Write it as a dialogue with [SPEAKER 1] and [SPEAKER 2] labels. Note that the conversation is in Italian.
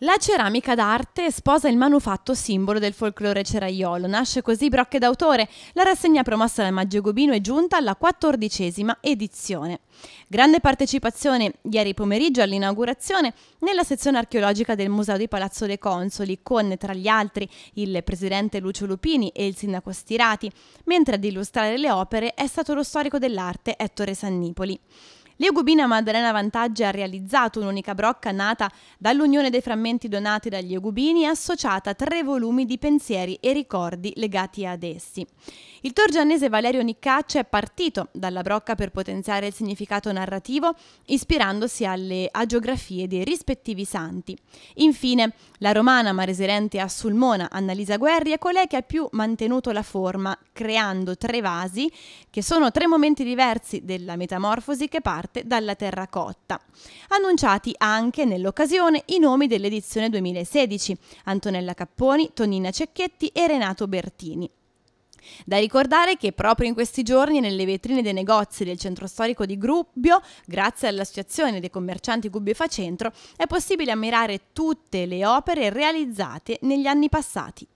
[SPEAKER 1] La ceramica d'arte sposa il manufatto simbolo del folklore ceraiolo. Nasce così Brocche d'autore. La rassegna promossa da Maggio Gobino è giunta alla quattordicesima edizione. Grande partecipazione ieri pomeriggio all'inaugurazione nella sezione archeologica del Museo di Palazzo dei Consoli con tra gli altri il presidente Lucio Lupini e il sindaco Stirati, mentre ad illustrare le opere è stato lo storico dell'arte Ettore Sannipoli. L'Eugubina Maddalena Vantaggi ha realizzato un'unica brocca nata dall'unione dei frammenti donati dagli Eugubini associata a tre volumi di pensieri e ricordi legati ad essi. Il torgianese Valerio Niccaccia è partito dalla brocca per potenziare il significato narrativo ispirandosi alle agiografie dei rispettivi santi. Infine, la romana ma residente a Sulmona, Annalisa Guerri, è colei che ha più mantenuto la forma creando tre vasi che sono tre momenti diversi della metamorfosi che parte parte dalla terracotta. Annunciati anche nell'occasione i nomi dell'edizione 2016, Antonella Capponi, Tonina Cecchetti e Renato Bertini. Da ricordare che proprio in questi giorni nelle vetrine dei negozi del centro storico di Grubbio, grazie all'Associazione dei commercianti Gubbio Facentro, è possibile ammirare tutte le opere realizzate negli anni passati.